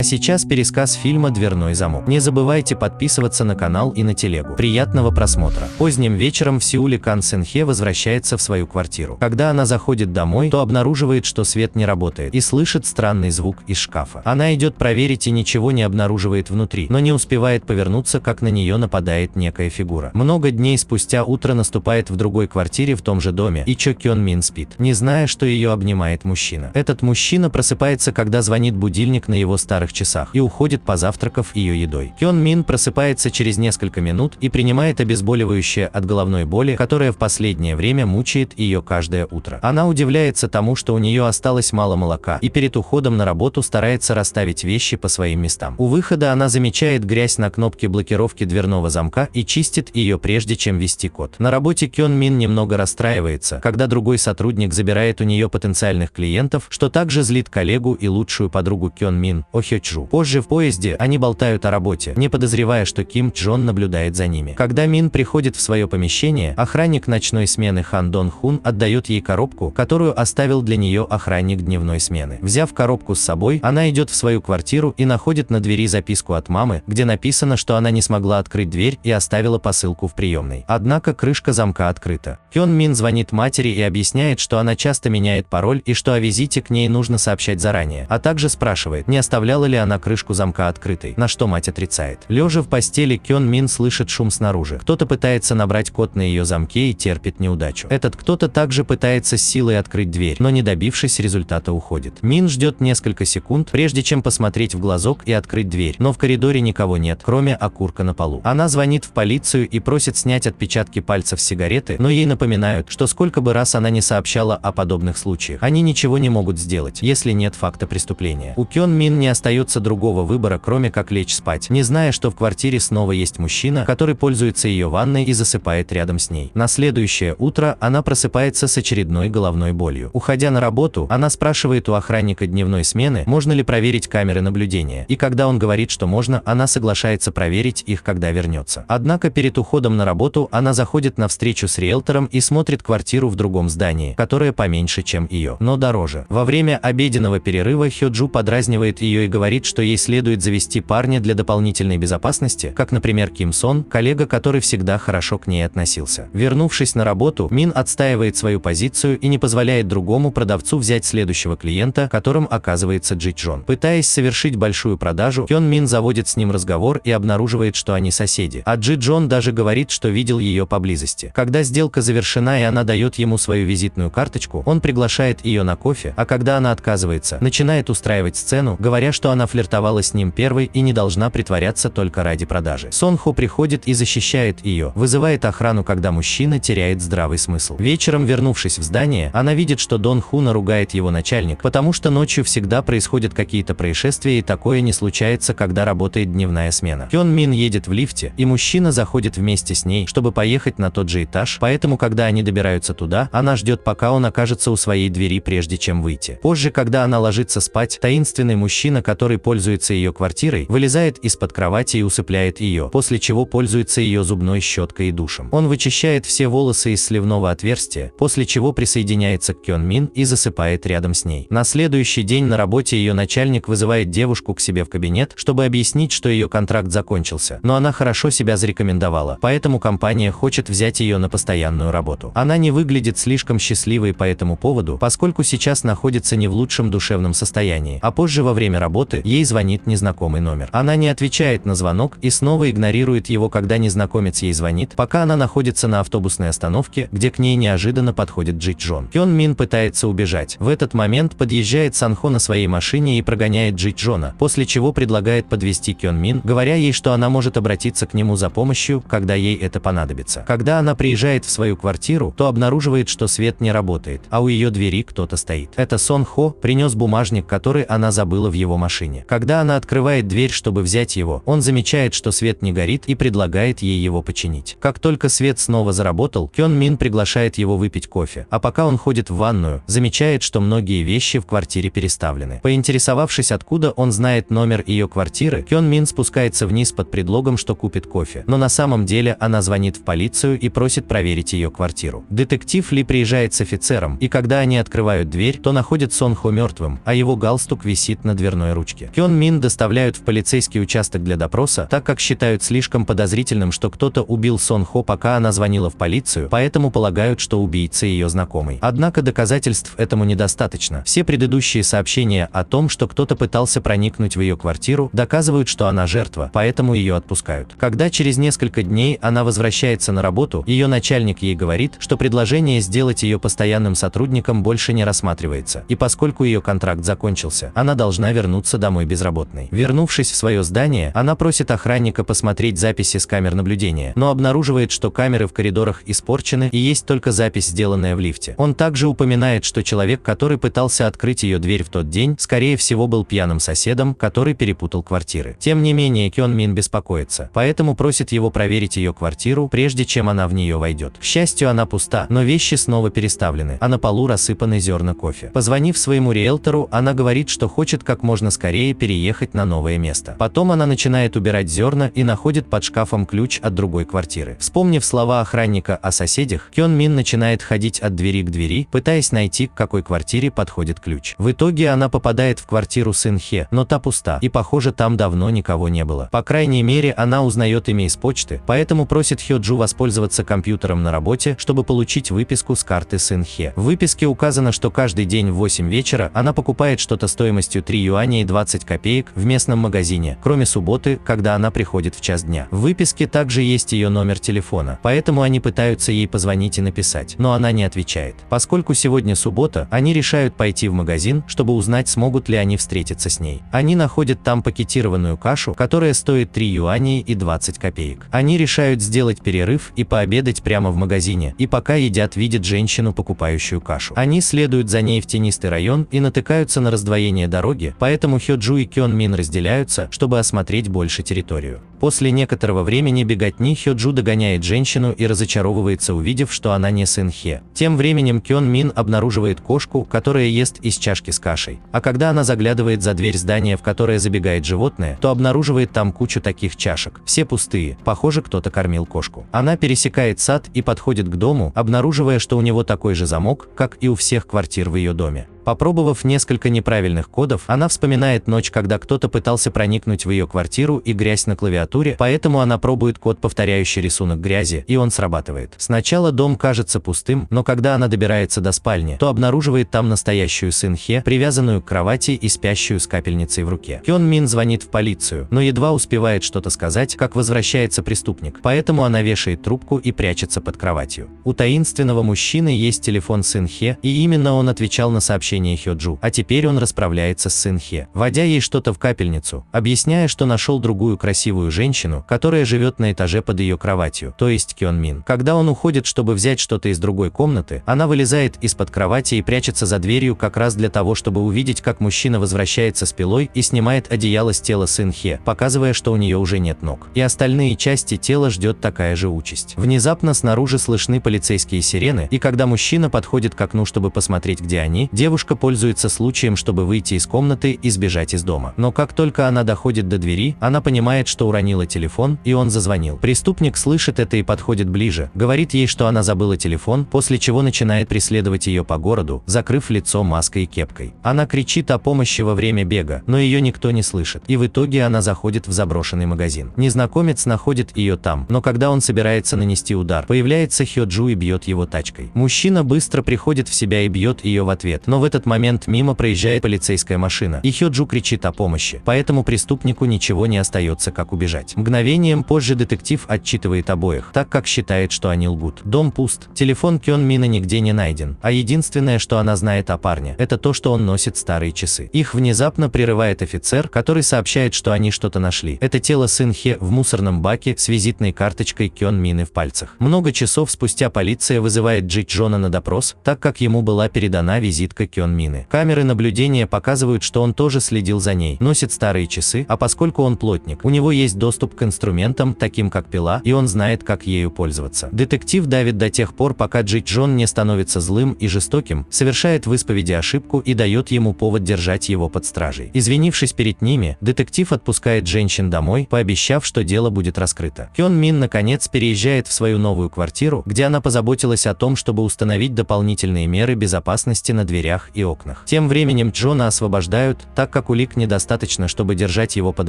А сейчас пересказ фильма «Дверной замок». Не забывайте подписываться на канал и на телегу. Приятного просмотра. Поздним вечером в Сеуле Кан Хе возвращается в свою квартиру. Когда она заходит домой, то обнаруживает, что свет не работает и слышит странный звук из шкафа. Она идет проверить и ничего не обнаруживает внутри, но не успевает повернуться, как на нее нападает некая фигура. Много дней спустя утро наступает в другой квартире в том же доме, и Чо Кён Мин спит, не зная, что ее обнимает мужчина. Этот мужчина просыпается, когда звонит будильник на его старых разных часах и уходит позавтракав ее едой. Кён Мин просыпается через несколько минут и принимает обезболивающее от головной боли, которое в последнее время мучает ее каждое утро. Она удивляется тому, что у нее осталось мало молока, и перед уходом на работу старается расставить вещи по своим местам. У выхода она замечает грязь на кнопке блокировки дверного замка и чистит ее прежде, чем вести код. На работе Кён Мин немного расстраивается, когда другой сотрудник забирает у нее потенциальных клиентов, что также злит коллегу и лучшую подругу Кён Мин, Охё Чжу. Позже в поезде они болтают о работе, не подозревая, что Ким Чжон наблюдает за ними. Когда Мин приходит в свое помещение, охранник ночной смены Хан Дон Хун отдает ей коробку, которую оставил для нее охранник дневной смены. Взяв коробку с собой, она идет в свою квартиру и находит на двери записку от мамы, где написано, что она не смогла открыть дверь и оставила посылку в приемной. Однако крышка замка открыта. Кён Мин звонит матери и объясняет, что она часто меняет пароль и что о визите к ней нужно сообщать заранее, а также спрашивает, не оставляла ли она а крышку замка открытой, на что мать отрицает. Лежа в постели, Кён Мин слышит шум снаружи. Кто-то пытается набрать код на ее замке и терпит неудачу. Этот кто-то также пытается с силой открыть дверь, но не добившись результата уходит. Мин ждет несколько секунд, прежде чем посмотреть в глазок и открыть дверь, но в коридоре никого нет, кроме окурка на полу. Она звонит в полицию и просит снять отпечатки пальцев сигареты, но ей напоминают, что сколько бы раз она не сообщала о подобных случаях, они ничего не могут сделать, если нет факта преступления. У Кён Мин не остается остается другого выбора, кроме как лечь спать, не зная, что в квартире снова есть мужчина, который пользуется ее ванной и засыпает рядом с ней. На следующее утро она просыпается с очередной головной болью. Уходя на работу, она спрашивает у охранника дневной смены, можно ли проверить камеры наблюдения, и когда он говорит, что можно, она соглашается проверить их, когда вернется. Однако перед уходом на работу она заходит на встречу с риэлтором и смотрит квартиру в другом здании, которое поменьше, чем ее, но дороже. Во время обеденного перерыва Хёджу подразнивает ее и говорит, говорит, что ей следует завести парня для дополнительной безопасности, как, например, Ким Сон, коллега, который всегда хорошо к ней относился. Вернувшись на работу, Мин отстаивает свою позицию и не позволяет другому продавцу взять следующего клиента, которым оказывается Джи Чжон. Пытаясь совершить большую продажу, Кён Мин заводит с ним разговор и обнаруживает, что они соседи. А Джи Джон даже говорит, что видел ее поблизости. Когда сделка завершена и она дает ему свою визитную карточку, он приглашает ее на кофе, а когда она отказывается, начинает устраивать сцену, говоря, что она она флиртовала с ним первой и не должна притворяться только ради продажи. Сонху приходит и защищает ее, вызывает охрану, когда мужчина теряет здравый смысл. Вечером, вернувшись в здание, она видит, что Дон Хуна ругает его начальник, потому что ночью всегда происходят какие-то происшествия и такое не случается, когда работает дневная смена. Кён Мин едет в лифте, и мужчина заходит вместе с ней, чтобы поехать на тот же этаж, поэтому, когда они добираются туда, она ждет, пока он окажется у своей двери, прежде чем выйти. Позже, когда она ложится спать, таинственный мужчина, который который пользуется ее квартирой, вылезает из-под кровати и усыпляет ее, после чего пользуется ее зубной щеткой и душем. Он вычищает все волосы из сливного отверстия, после чего присоединяется к Кён Мин и засыпает рядом с ней. На следующий день на работе ее начальник вызывает девушку к себе в кабинет, чтобы объяснить, что ее контракт закончился, но она хорошо себя зарекомендовала, поэтому компания хочет взять ее на постоянную работу. Она не выглядит слишком счастливой по этому поводу, поскольку сейчас находится не в лучшем душевном состоянии, а позже во время работы минуты ей звонит незнакомый номер. Она не отвечает на звонок и снова игнорирует его, когда незнакомец ей звонит, пока она находится на автобусной остановке, где к ней неожиданно подходит Джи Джон. Кён Мин пытается убежать. В этот момент подъезжает Санхо на своей машине и прогоняет Джи Джона, после чего предлагает подвести Кён Мин, говоря ей, что она может обратиться к нему за помощью, когда ей это понадобится. Когда она приезжает в свою квартиру, то обнаруживает, что свет не работает, а у ее двери кто-то стоит. Это Сон Хо принес бумажник, который она забыла в его машине машине. Когда она открывает дверь, чтобы взять его, он замечает, что свет не горит и предлагает ей его починить. Как только свет снова заработал, Кён Мин приглашает его выпить кофе, а пока он ходит в ванную, замечает, что многие вещи в квартире переставлены. Поинтересовавшись, откуда он знает номер ее квартиры, Кён Мин спускается вниз под предлогом, что купит кофе, но на самом деле она звонит в полицию и просит проверить ее квартиру. Детектив Ли приезжает с офицером, и когда они открывают дверь, то находит Сон Хо мертвым, а его галстук висит на дверной ручке цепочки. Кён Мин доставляют в полицейский участок для допроса, так как считают слишком подозрительным, что кто-то убил Сон Хо, пока она звонила в полицию, поэтому полагают, что убийца ее знакомый. Однако доказательств этому недостаточно. Все предыдущие сообщения о том, что кто-то пытался проникнуть в ее квартиру, доказывают, что она жертва, поэтому ее отпускают. Когда через несколько дней она возвращается на работу, ее начальник ей говорит, что предложение сделать ее постоянным сотрудником больше не рассматривается, и поскольку ее контракт закончился, она должна вернуться домой безработной. Вернувшись в свое здание, она просит охранника посмотреть записи с камер наблюдения, но обнаруживает, что камеры в коридорах испорчены и есть только запись, сделанная в лифте. Он также упоминает, что человек, который пытался открыть ее дверь в тот день, скорее всего был пьяным соседом, который перепутал квартиры. Тем не менее, Кён Мин беспокоится, поэтому просит его проверить ее квартиру, прежде чем она в нее войдет. К счастью, она пуста, но вещи снова переставлены, а на полу рассыпаны зерна кофе. Позвонив своему риэлтору, она говорит, что хочет как можно скорее поскорее переехать на новое место. Потом она начинает убирать зерна и находит под шкафом ключ от другой квартиры. Вспомнив слова охранника о соседях, Кён Мин начинает ходить от двери к двери, пытаясь найти, к какой квартире подходит ключ. В итоге она попадает в квартиру Сын Хе, но та пуста, и похоже там давно никого не было. По крайней мере, она узнает имя из почты, поэтому просит Хёджу воспользоваться компьютером на работе, чтобы получить выписку с карты Сын Хе. В выписке указано, что каждый день в 8 вечера она покупает что-то стоимостью 3 юаня и 2 20 копеек в местном магазине, кроме субботы, когда она приходит в час дня. В выписке также есть ее номер телефона, поэтому они пытаются ей позвонить и написать, но она не отвечает. Поскольку сегодня суббота, они решают пойти в магазин, чтобы узнать, смогут ли они встретиться с ней. Они находят там пакетированную кашу, которая стоит 3 юаней и 20 копеек. Они решают сделать перерыв и пообедать прямо в магазине, и пока едят, видят женщину, покупающую кашу. Они следуют за ней в тенистый район и натыкаются на раздвоение дороги, поэтому Хёджу и Кён Мин разделяются, чтобы осмотреть больше территорию. После некоторого времени беготни Хёджу догоняет женщину и разочаровывается, увидев, что она не сын Хе. Тем временем Кён Мин обнаруживает кошку, которая ест из чашки с кашей. А когда она заглядывает за дверь здания, в которое забегает животное, то обнаруживает там кучу таких чашек. Все пустые, похоже, кто-то кормил кошку. Она пересекает сад и подходит к дому, обнаруживая, что у него такой же замок, как и у всех квартир в ее доме. Попробовав несколько неправильных кодов, она вспоминает ночь, когда кто-то пытался проникнуть в ее квартиру и грязь на клавиатуре, поэтому она пробует код, повторяющий рисунок грязи, и он срабатывает. Сначала дом кажется пустым, но когда она добирается до спальни, то обнаруживает там настоящую Синхе, привязанную к кровати и спящую с капельницей в руке. Кён Мин звонит в полицию, но едва успевает что-то сказать, как возвращается преступник, поэтому она вешает трубку и прячется под кроватью. У таинственного мужчины есть телефон Синхе, и именно он отвечал на сообщение возвращение Хёджу, а теперь он расправляется с Сын Хе, вводя ей что-то в капельницу, объясняя, что нашел другую красивую женщину, которая живет на этаже под ее кроватью, то есть Кён Мин. Когда он уходит, чтобы взять что-то из другой комнаты, она вылезает из-под кровати и прячется за дверью как раз для того, чтобы увидеть, как мужчина возвращается с пилой и снимает одеяло с тела Сын Хе, показывая, что у нее уже нет ног. И остальные части тела ждет такая же участь. Внезапно снаружи слышны полицейские сирены, и когда мужчина подходит к окну, чтобы посмотреть, где они, девушка Девушка пользуется случаем, чтобы выйти из комнаты и сбежать из дома. Но как только она доходит до двери, она понимает, что уронила телефон, и он зазвонил. Преступник слышит это и подходит ближе, говорит ей, что она забыла телефон, после чего начинает преследовать ее по городу, закрыв лицо маской и кепкой. Она кричит о помощи во время бега, но ее никто не слышит, и в итоге она заходит в заброшенный магазин. Незнакомец находит ее там, но когда он собирается нанести удар, появляется Хёджу и бьет его тачкой. Мужчина быстро приходит в себя и бьет ее в ответ, но в этот момент мимо проезжает полицейская машина, и Хёджу кричит о помощи, поэтому преступнику ничего не остается, как убежать. Мгновением позже детектив отчитывает обоих, так как считает, что они лгут. Дом пуст, телефон Кён Мина нигде не найден, а единственное, что она знает о парне, это то, что он носит старые часы. Их внезапно прерывает офицер, который сообщает, что они что-то нашли. Это тело Сын Хе в мусорном баке с визитной карточкой Кён Мины в пальцах. Много часов спустя полиция вызывает Джи Джона на допрос, так как ему была передана визитка Кён Кён Мины. Камеры наблюдения показывают, что он тоже следил за ней, носит старые часы, а поскольку он плотник, у него есть доступ к инструментам, таким как пила, и он знает, как ею пользоваться. Детектив давит до тех пор, пока Джи Джон не становится злым и жестоким, совершает в исповеди ошибку и дает ему повод держать его под стражей. Извинившись перед ними, детектив отпускает женщин домой, пообещав, что дело будет раскрыто. Кён Мин наконец переезжает в свою новую квартиру, где она позаботилась о том, чтобы установить дополнительные меры безопасности на дверях и окнах. Тем временем Джона освобождают, так как улик недостаточно, чтобы держать его под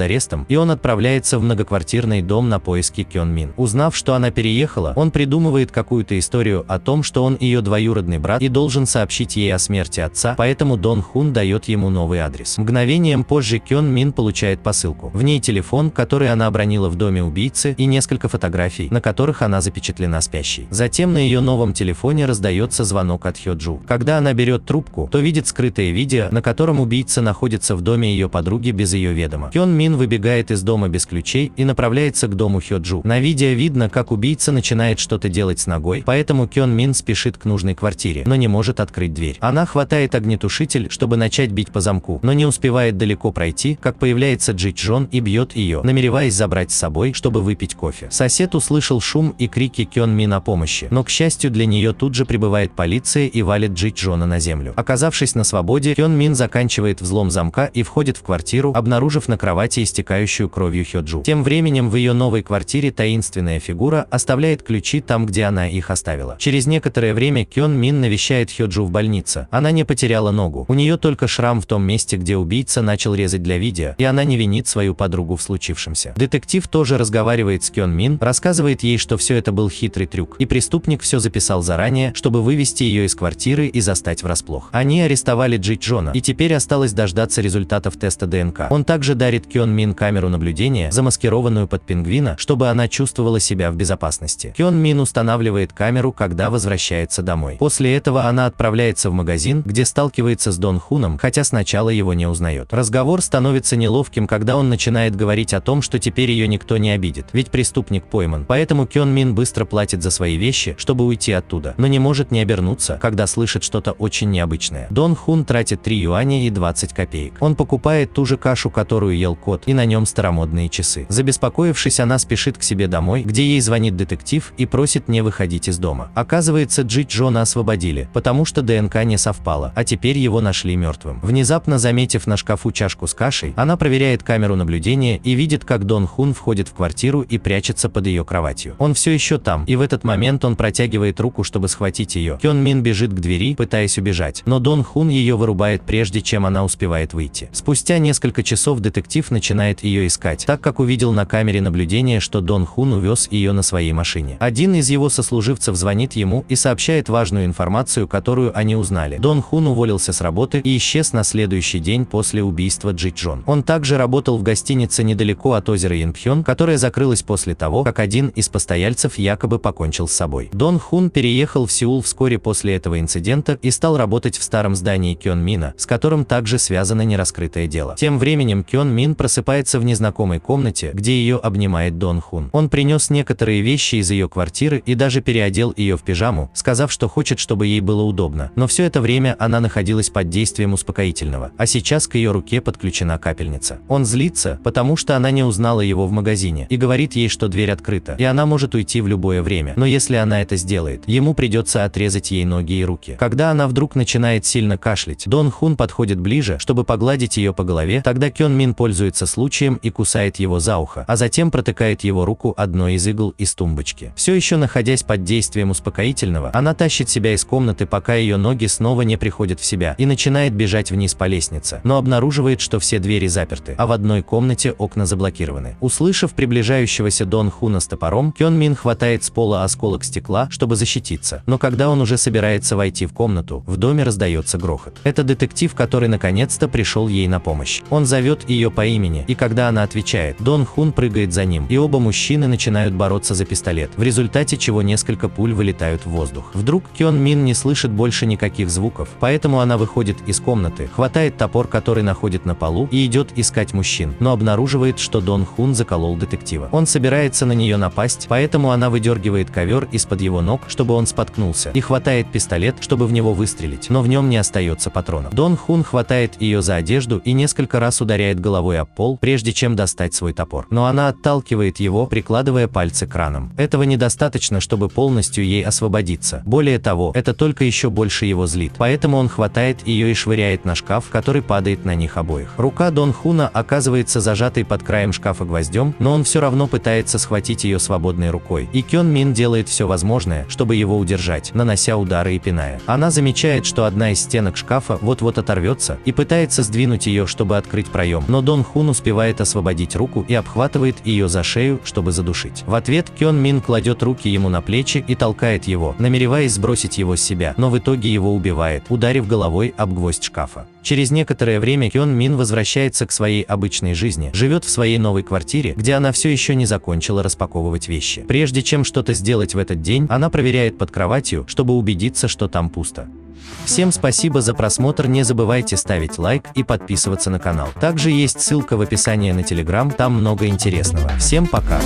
арестом, и он отправляется в многоквартирный дом на поиски Кён Мин. Узнав, что она переехала, он придумывает какую-то историю о том, что он ее двоюродный брат и должен сообщить ей о смерти отца, поэтому Дон Хун дает ему новый адрес. Мгновением позже Кён Мин получает посылку. В ней телефон, который она обронила в доме убийцы, и несколько фотографий, на которых она запечатлена спящей. Затем на ее новом телефоне раздается звонок от Хёджу. Когда она берет трубку, то видит скрытое видео, на котором убийца находится в доме ее подруги без ее ведома. Хён Мин выбегает из дома без ключей и направляется к дому Хёджу. На видео видно, как убийца начинает что-то делать с ногой, поэтому Кён Мин спешит к нужной квартире, но не может открыть дверь. Она хватает огнетушитель, чтобы начать бить по замку, но не успевает далеко пройти, как появляется Джи Чжон и бьет ее, намереваясь забрать с собой, чтобы выпить кофе. Сосед услышал шум и крики Кён Мин о помощи, но, к счастью для нее, тут же прибывает полиция и валит Джи Чжона на землю. Оказалось, Оказавшись на свободе, Хён Мин заканчивает взлом замка и входит в квартиру, обнаружив на кровати истекающую кровью Хёджу. Тем временем в ее новой квартире таинственная фигура оставляет ключи там, где она их оставила. Через некоторое время Кён Мин навещает Хёджу в больнице. Она не потеряла ногу. У нее только шрам в том месте, где убийца начал резать для видео, и она не винит свою подругу в случившемся. Детектив тоже разговаривает с Кён Мин, рассказывает ей, что все это был хитрый трюк, и преступник все записал заранее, чтобы вывести ее из квартиры и застать врасплох. Они они арестовали Джи Джона, и теперь осталось дождаться результатов теста ДНК. Он также дарит Кён Мин камеру наблюдения, замаскированную под пингвина, чтобы она чувствовала себя в безопасности. Кён Мин устанавливает камеру, когда возвращается домой. После этого она отправляется в магазин, где сталкивается с Дон Хуном, хотя сначала его не узнает. Разговор становится неловким, когда он начинает говорить о том, что теперь ее никто не обидит, ведь преступник пойман. Поэтому Кён Мин быстро платит за свои вещи, чтобы уйти оттуда, но не может не обернуться, когда слышит что-то очень необычное вкусное. Дон Хун тратит 3 юаня и 20 копеек. Он покупает ту же кашу, которую ел кот, и на нем старомодные часы. Забеспокоившись, она спешит к себе домой, где ей звонит детектив и просит не выходить из дома. Оказывается, Джи Джона освободили, потому что ДНК не совпало, а теперь его нашли мертвым. Внезапно заметив на шкафу чашку с кашей, она проверяет камеру наблюдения и видит, как Дон Хун входит в квартиру и прячется под ее кроватью. Он все еще там, и в этот момент он протягивает руку, чтобы схватить ее. Кён Мин бежит к двери, пытаясь убежать, но Дон Дон Хун ее вырубает прежде, чем она успевает выйти. Спустя несколько часов детектив начинает ее искать, так как увидел на камере наблюдения, что Дон Хун увез ее на своей машине. Один из его сослуживцев звонит ему и сообщает важную информацию, которую они узнали. Дон Хун уволился с работы и исчез на следующий день после убийства Джи Джон. Он также работал в гостинице недалеко от озера Янпхён, которая закрылась после того, как один из постояльцев якобы покончил с собой. Дон Хун переехал в Сеул вскоре после этого инцидента и стал работать в старом здании Кён Мина, с которым также связано нераскрытое дело. Тем временем Кён Мин просыпается в незнакомой комнате, где ее обнимает Дон Хун. Он принес некоторые вещи из ее квартиры и даже переодел ее в пижаму, сказав, что хочет, чтобы ей было удобно. Но все это время она находилась под действием успокоительного, а сейчас к ее руке подключена капельница. Он злится, потому что она не узнала его в магазине и говорит ей, что дверь открыта, и она может уйти в любое время. Но если она это сделает, ему придется отрезать ей ноги и руки. Когда она вдруг начинает начинает сильно кашлять. Дон Хун подходит ближе, чтобы погладить ее по голове, тогда Кён Мин пользуется случаем и кусает его за ухо, а затем протыкает его руку одной из игл из тумбочки. Все еще находясь под действием успокоительного, она тащит себя из комнаты, пока ее ноги снова не приходят в себя, и начинает бежать вниз по лестнице, но обнаруживает, что все двери заперты, а в одной комнате окна заблокированы. Услышав приближающегося Дон Хуна с топором, Кён Мин хватает с пола осколок стекла, чтобы защититься, но когда он уже собирается войти в комнату, в доме раздается раздается грохот. Это детектив, который наконец-то пришел ей на помощь. Он зовет ее по имени, и когда она отвечает, Дон Хун прыгает за ним, и оба мужчины начинают бороться за пистолет, в результате чего несколько пуль вылетают в воздух. Вдруг Кён Мин не слышит больше никаких звуков, поэтому она выходит из комнаты, хватает топор, который находит на полу, и идет искать мужчин, но обнаруживает, что Дон Хун заколол детектива. Он собирается на нее напасть, поэтому она выдергивает ковер из-под его ног, чтобы он споткнулся, и хватает пистолет, чтобы в него выстрелить, но в нем нем не остается патронов. Дон Хун хватает ее за одежду и несколько раз ударяет головой об пол, прежде чем достать свой топор. Но она отталкивает его, прикладывая пальцы к ранам. Этого недостаточно, чтобы полностью ей освободиться. Более того, это только еще больше его злит. Поэтому он хватает ее и швыряет на шкаф, который падает на них обоих. Рука Дон Хуна оказывается зажатой под краем шкафа гвоздем, но он все равно пытается схватить ее свободной рукой. И Кён Мин делает все возможное, чтобы его удержать, нанося удары и пиная. Она замечает, что одна из стенок шкафа вот-вот оторвется и пытается сдвинуть ее, чтобы открыть проем, но Дон Хун успевает освободить руку и обхватывает ее за шею, чтобы задушить. В ответ Кён Мин кладет руки ему на плечи и толкает его, намереваясь сбросить его с себя, но в итоге его убивает, ударив головой об гвоздь шкафа. Через некоторое время Кён Мин возвращается к своей обычной жизни, живет в своей новой квартире, где она все еще не закончила распаковывать вещи. Прежде чем что-то сделать в этот день, она проверяет под кроватью, чтобы убедиться, что там пусто. Всем спасибо за просмотр, не забывайте ставить лайк и подписываться на канал. Также есть ссылка в описании на телеграм, там много интересного. Всем пока!